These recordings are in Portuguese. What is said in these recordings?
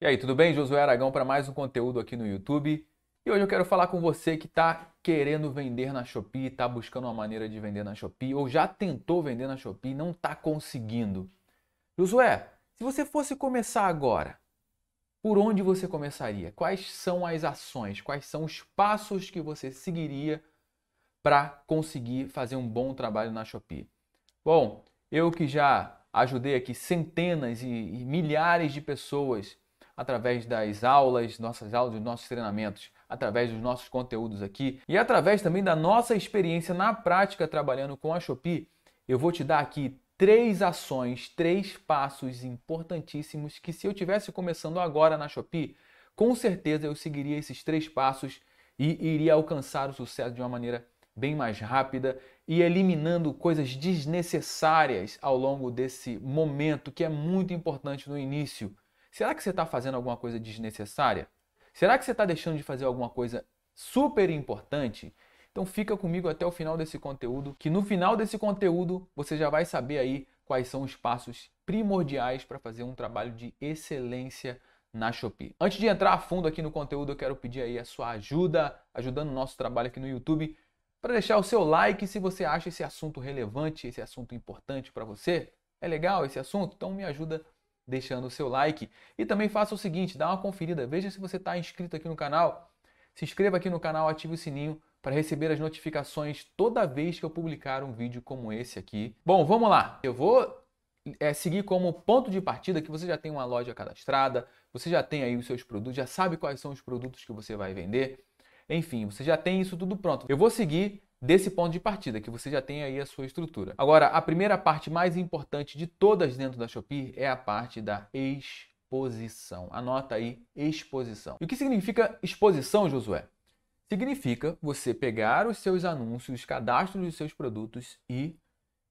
E aí, tudo bem? Josué Aragão para mais um conteúdo aqui no YouTube. E hoje eu quero falar com você que está querendo vender na Shopee, está buscando uma maneira de vender na Shopee, ou já tentou vender na Shopee e não está conseguindo. Josué, se você fosse começar agora, por onde você começaria? Quais são as ações? Quais são os passos que você seguiria para conseguir fazer um bom trabalho na Shopee? Bom, eu que já ajudei aqui centenas e milhares de pessoas através das aulas, nossas aulas, dos nossos treinamentos, através dos nossos conteúdos aqui e através também da nossa experiência na prática trabalhando com a Shopee, eu vou te dar aqui três ações, três passos importantíssimos que se eu tivesse começando agora na Shopee, com certeza eu seguiria esses três passos e iria alcançar o sucesso de uma maneira bem mais rápida e eliminando coisas desnecessárias ao longo desse momento que é muito importante no início. Será que você está fazendo alguma coisa desnecessária? Será que você está deixando de fazer alguma coisa super importante? Então fica comigo até o final desse conteúdo, que no final desse conteúdo você já vai saber aí quais são os passos primordiais para fazer um trabalho de excelência na Shopee. Antes de entrar a fundo aqui no conteúdo, eu quero pedir aí a sua ajuda, ajudando o nosso trabalho aqui no YouTube, para deixar o seu like se você acha esse assunto relevante, esse assunto importante para você. É legal esse assunto? Então me ajuda deixando o seu like. E também faça o seguinte, dá uma conferida, veja se você está inscrito aqui no canal. Se inscreva aqui no canal, ative o sininho para receber as notificações toda vez que eu publicar um vídeo como esse aqui. Bom, vamos lá. Eu vou é, seguir como ponto de partida que você já tem uma loja cadastrada, você já tem aí os seus produtos, já sabe quais são os produtos que você vai vender. Enfim, você já tem isso tudo pronto. Eu vou seguir desse ponto de partida, que você já tem aí a sua estrutura. Agora, a primeira parte mais importante de todas dentro da Shopee é a parte da exposição. Anota aí, exposição. E o que significa exposição, Josué? Significa você pegar os seus anúncios, os cadastros dos seus produtos e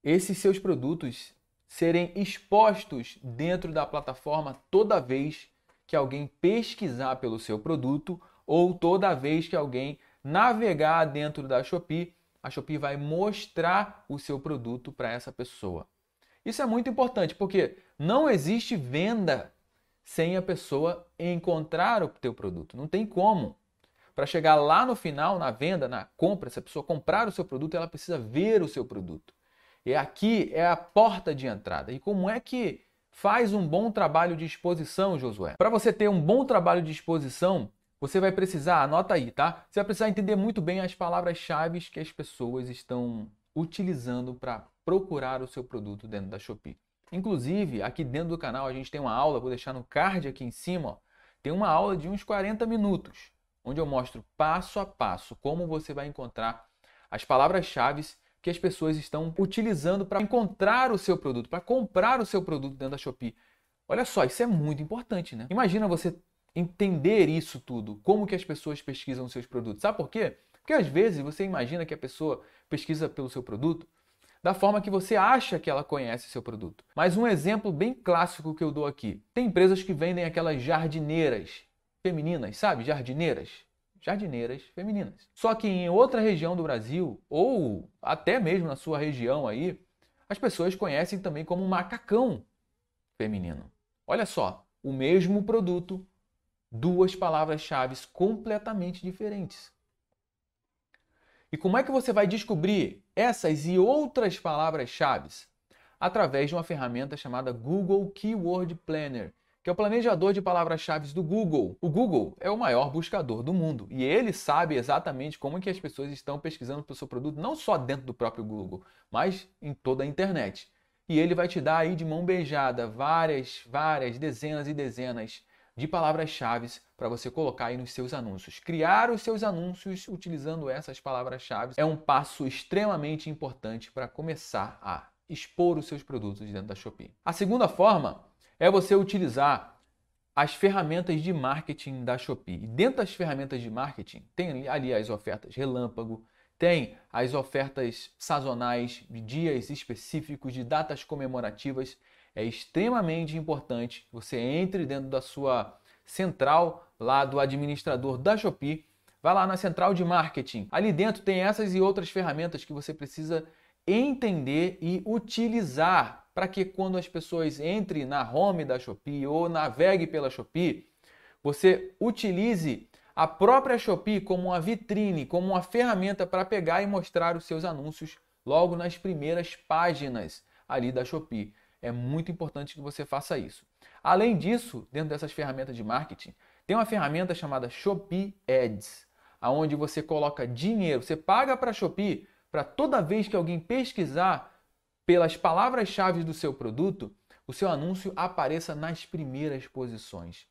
esses seus produtos serem expostos dentro da plataforma toda vez que alguém pesquisar pelo seu produto ou toda vez que alguém navegar dentro da Shopee a Shopee vai mostrar o seu produto para essa pessoa. Isso é muito importante porque não existe venda sem a pessoa encontrar o teu produto. Não tem como. Para chegar lá no final, na venda, na compra, se a pessoa comprar o seu produto, ela precisa ver o seu produto. E aqui é a porta de entrada. E como é que faz um bom trabalho de exposição, Josué? Para você ter um bom trabalho de exposição, você vai precisar, anota aí, tá? Você vai precisar entender muito bem as palavras-chave que as pessoas estão utilizando para procurar o seu produto dentro da Shopee. Inclusive, aqui dentro do canal a gente tem uma aula, vou deixar no card aqui em cima, ó, tem uma aula de uns 40 minutos, onde eu mostro passo a passo como você vai encontrar as palavras-chave que as pessoas estão utilizando para encontrar o seu produto, para comprar o seu produto dentro da Shopee. Olha só, isso é muito importante, né? Imagina você entender isso tudo, como que as pessoas pesquisam seus produtos. Sabe por quê? Porque às vezes você imagina que a pessoa pesquisa pelo seu produto da forma que você acha que ela conhece seu produto. Mas um exemplo bem clássico que eu dou aqui. Tem empresas que vendem aquelas jardineiras femininas, sabe? Jardineiras. Jardineiras femininas. Só que em outra região do Brasil, ou até mesmo na sua região aí, as pessoas conhecem também como macacão feminino. Olha só, o mesmo produto, duas palavras-chave completamente diferentes. E como é que você vai descobrir essas e outras palavras-chave? Através de uma ferramenta chamada Google Keyword Planner, que é o planejador de palavras-chave do Google. O Google é o maior buscador do mundo e ele sabe exatamente como é que as pessoas estão pesquisando o seu produto, não só dentro do próprio Google, mas em toda a internet. E ele vai te dar aí de mão beijada várias, várias, dezenas e dezenas de palavras-chave para você colocar aí nos seus anúncios. Criar os seus anúncios utilizando essas palavras-chave é um passo extremamente importante para começar a expor os seus produtos dentro da Shopee. A segunda forma é você utilizar as ferramentas de marketing da Shopee. E dentro das ferramentas de marketing, tem ali as ofertas relâmpago, tem as ofertas sazonais de dias específicos, de datas comemorativas é extremamente importante você entre dentro da sua central lá do administrador da Shopee, vai lá na central de marketing. Ali dentro tem essas e outras ferramentas que você precisa entender e utilizar para que quando as pessoas entrem na home da Shopee ou navegue pela Shopee, você utilize a própria Shopee como uma vitrine, como uma ferramenta para pegar e mostrar os seus anúncios logo nas primeiras páginas ali da Shopee. É muito importante que você faça isso. Além disso, dentro dessas ferramentas de marketing, tem uma ferramenta chamada Shopee Ads, aonde você coloca dinheiro, você paga para a Shopee para toda vez que alguém pesquisar pelas palavras-chave do seu produto, o seu anúncio apareça nas primeiras posições.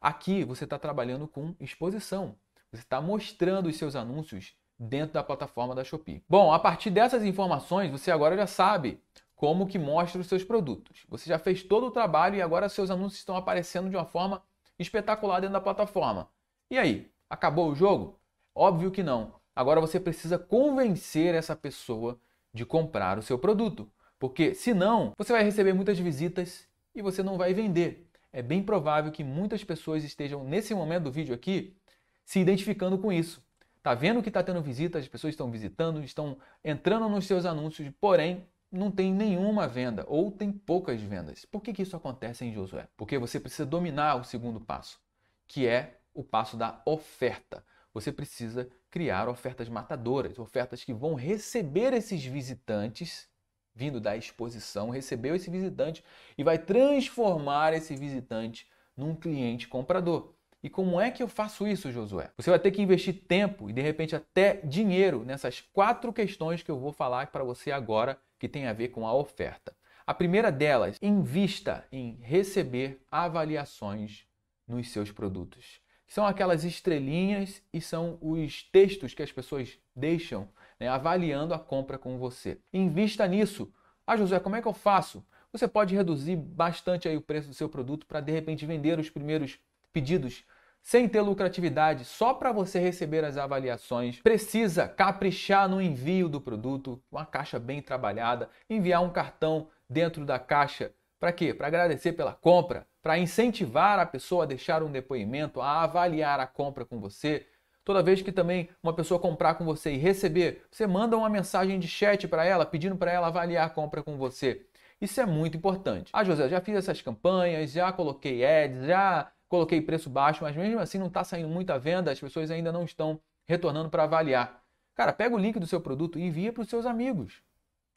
Aqui você está trabalhando com exposição. Você está mostrando os seus anúncios dentro da plataforma da Shopee. Bom, a partir dessas informações, você agora já sabe como que mostra os seus produtos. Você já fez todo o trabalho e agora seus anúncios estão aparecendo de uma forma espetacular dentro da plataforma. E aí, acabou o jogo? Óbvio que não. Agora você precisa convencer essa pessoa de comprar o seu produto, porque senão você vai receber muitas visitas e você não vai vender. É bem provável que muitas pessoas estejam nesse momento do vídeo aqui se identificando com isso. Tá vendo que está tendo visitas, as pessoas estão visitando, estão entrando nos seus anúncios, porém não tem nenhuma venda ou tem poucas vendas. Por que, que isso acontece em Josué? Porque você precisa dominar o segundo passo, que é o passo da oferta. Você precisa criar ofertas matadoras, ofertas que vão receber esses visitantes vindo da exposição, recebeu esse visitante e vai transformar esse visitante num cliente comprador. E como é que eu faço isso, Josué? Você vai ter que investir tempo e de repente até dinheiro nessas quatro questões que eu vou falar para você agora que tem a ver com a oferta. A primeira delas, invista em receber avaliações nos seus produtos. São aquelas estrelinhas e são os textos que as pessoas deixam né, avaliando a compra com você. Invista nisso. Ah, José, como é que eu faço? Você pode reduzir bastante aí o preço do seu produto para de repente vender os primeiros pedidos sem ter lucratividade, só para você receber as avaliações, precisa caprichar no envio do produto, uma caixa bem trabalhada, enviar um cartão dentro da caixa. Para quê? Para agradecer pela compra, para incentivar a pessoa a deixar um depoimento, a avaliar a compra com você. Toda vez que também uma pessoa comprar com você e receber, você manda uma mensagem de chat para ela, pedindo para ela avaliar a compra com você. Isso é muito importante. Ah, José, já fiz essas campanhas, já coloquei ads, já coloquei preço baixo, mas mesmo assim não está saindo muita venda, as pessoas ainda não estão retornando para avaliar. Cara, pega o link do seu produto e envia para os seus amigos.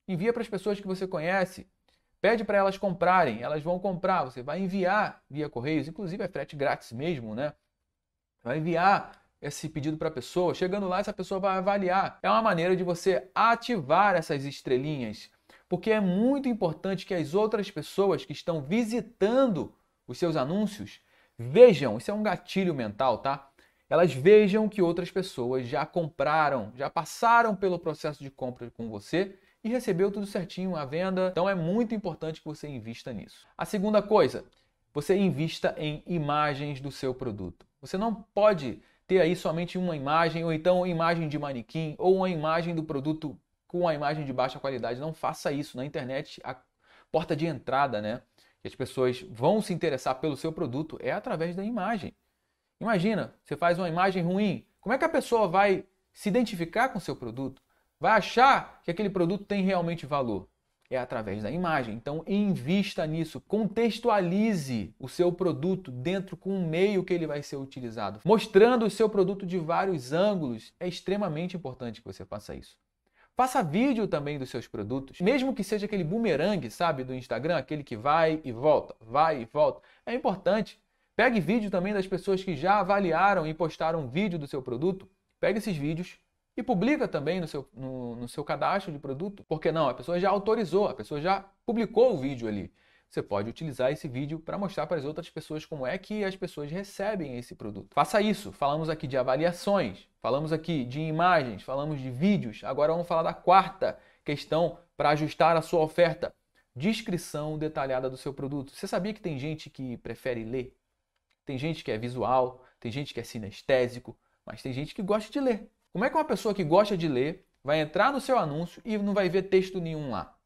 Envia para as pessoas que você conhece. Pede para elas comprarem, elas vão comprar, você vai enviar via correios, inclusive é frete grátis mesmo, né? Vai enviar esse pedido para a pessoa, chegando lá essa pessoa vai avaliar. É uma maneira de você ativar essas estrelinhas, porque é muito importante que as outras pessoas que estão visitando os seus anúncios Vejam, isso é um gatilho mental, tá? Elas vejam que outras pessoas já compraram, já passaram pelo processo de compra com você e recebeu tudo certinho à venda. Então é muito importante que você invista nisso. A segunda coisa, você invista em imagens do seu produto. Você não pode ter aí somente uma imagem, ou então uma imagem de manequim, ou uma imagem do produto com uma imagem de baixa qualidade. Não faça isso. Na internet, a porta de entrada, né? que as pessoas vão se interessar pelo seu produto é através da imagem. Imagina, você faz uma imagem ruim, como é que a pessoa vai se identificar com o seu produto? Vai achar que aquele produto tem realmente valor? É através da imagem. Então, invista nisso, contextualize o seu produto dentro com o meio que ele vai ser utilizado. Mostrando o seu produto de vários ângulos, é extremamente importante que você faça isso. Faça vídeo também dos seus produtos, mesmo que seja aquele boomerang, sabe, do Instagram, aquele que vai e volta, vai e volta. É importante. Pegue vídeo também das pessoas que já avaliaram e postaram vídeo do seu produto. Pegue esses vídeos e publica também no seu, no, no seu cadastro de produto. Porque não, a pessoa já autorizou, a pessoa já publicou o vídeo ali você pode utilizar esse vídeo para mostrar para as outras pessoas como é que as pessoas recebem esse produto. Faça isso. Falamos aqui de avaliações, falamos aqui de imagens, falamos de vídeos. Agora vamos falar da quarta questão para ajustar a sua oferta. Descrição detalhada do seu produto. Você sabia que tem gente que prefere ler? Tem gente que é visual, tem gente que é sinestésico, mas tem gente que gosta de ler. Como é que uma pessoa que gosta de ler vai entrar no seu anúncio e não vai ver texto nenhum lá?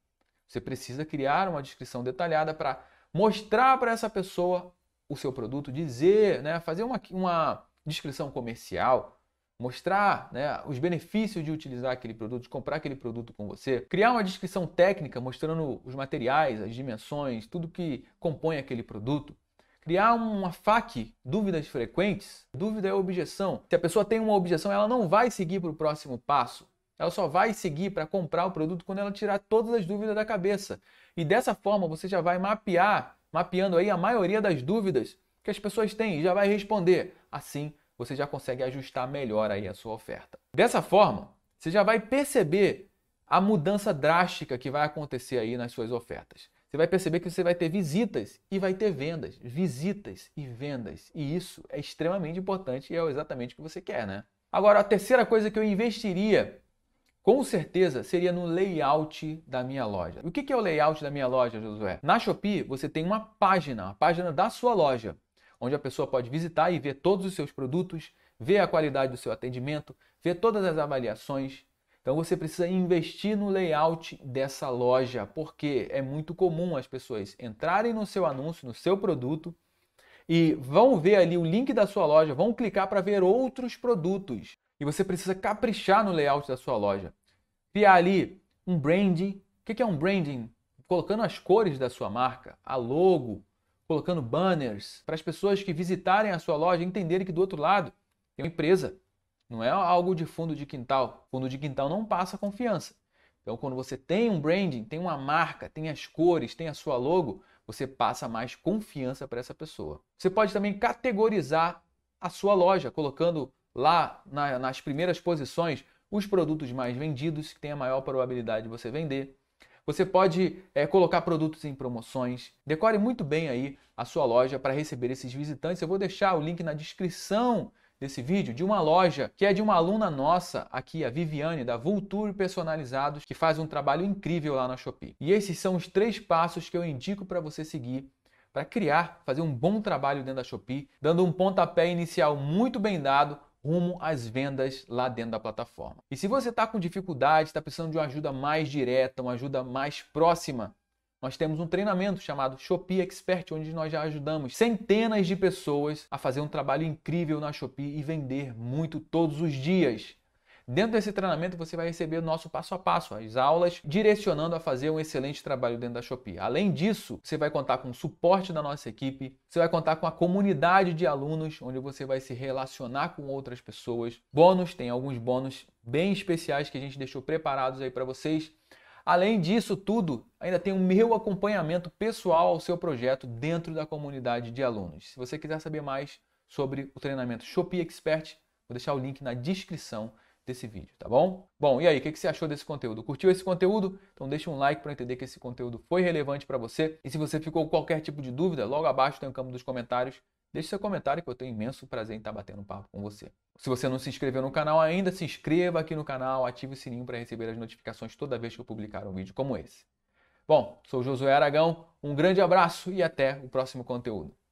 Você precisa criar uma descrição detalhada para mostrar para essa pessoa o seu produto, dizer, né, fazer uma, uma descrição comercial, mostrar né, os benefícios de utilizar aquele produto, de comprar aquele produto com você, criar uma descrição técnica mostrando os materiais, as dimensões, tudo que compõe aquele produto. Criar uma FAQ, dúvidas frequentes. Dúvida é objeção. Se a pessoa tem uma objeção, ela não vai seguir para o próximo passo. Ela só vai seguir para comprar o produto quando ela tirar todas as dúvidas da cabeça. E dessa forma você já vai mapear, mapeando aí a maioria das dúvidas que as pessoas têm e já vai responder. Assim, você já consegue ajustar melhor aí a sua oferta. Dessa forma, você já vai perceber a mudança drástica que vai acontecer aí nas suas ofertas. Você vai perceber que você vai ter visitas e vai ter vendas, visitas e vendas. E isso é extremamente importante e é exatamente o que você quer, né? Agora, a terceira coisa que eu investiria com certeza seria no layout da minha loja. O que é o layout da minha loja, Josué? Na Shopee, você tem uma página, a página da sua loja, onde a pessoa pode visitar e ver todos os seus produtos, ver a qualidade do seu atendimento, ver todas as avaliações. Então você precisa investir no layout dessa loja, porque é muito comum as pessoas entrarem no seu anúncio, no seu produto, e vão ver ali o link da sua loja, vão clicar para ver outros produtos e você precisa caprichar no layout da sua loja. Criar ali um branding. O que é um branding? Colocando as cores da sua marca, a logo, colocando banners para as pessoas que visitarem a sua loja entenderem que do outro lado tem uma empresa. Não é algo de fundo de quintal. Fundo de quintal não passa confiança. Então, quando você tem um branding, tem uma marca, tem as cores, tem a sua logo, você passa mais confiança para essa pessoa. Você pode também categorizar a sua loja, colocando lá na, nas primeiras posições os produtos mais vendidos, que tem a maior probabilidade de você vender. Você pode é, colocar produtos em promoções. Decore muito bem aí a sua loja para receber esses visitantes. Eu vou deixar o link na descrição desse vídeo de uma loja que é de uma aluna nossa aqui, a Viviane, da Vulture Personalizados, que faz um trabalho incrível lá na Shopee. E esses são os três passos que eu indico para você seguir para criar, fazer um bom trabalho dentro da Shopee, dando um pontapé inicial muito bem dado rumo às vendas lá dentro da plataforma. E se você está com dificuldade, está precisando de uma ajuda mais direta, uma ajuda mais próxima, nós temos um treinamento chamado Shopee Expert, onde nós já ajudamos centenas de pessoas a fazer um trabalho incrível na Shopee e vender muito todos os dias. Dentro desse treinamento você vai receber o nosso passo a passo, as aulas direcionando a fazer um excelente trabalho dentro da Shopee. Além disso, você vai contar com o suporte da nossa equipe, você vai contar com a comunidade de alunos, onde você vai se relacionar com outras pessoas. Bônus, tem alguns bônus bem especiais que a gente deixou preparados aí para vocês. Além disso tudo, ainda tem o meu acompanhamento pessoal ao seu projeto dentro da comunidade de alunos. Se você quiser saber mais sobre o treinamento Shopee Expert, vou deixar o link na descrição desse vídeo, tá bom? Bom, e aí, o que, você achou desse conteúdo? Curtiu esse conteúdo? Então deixa um like para entender que esse conteúdo foi relevante para você. E se você ficou com qualquer tipo de dúvida, logo abaixo tem o um campo dos comentários. Deixe seu comentário que eu tenho imenso prazer em estar tá batendo papo com você. Se você não se inscreveu no canal ainda, se inscreva aqui no canal, ative o sininho para receber as notificações toda vez que eu publicar um vídeo como esse. Bom, sou Josué Aragão, um grande abraço e até o próximo conteúdo.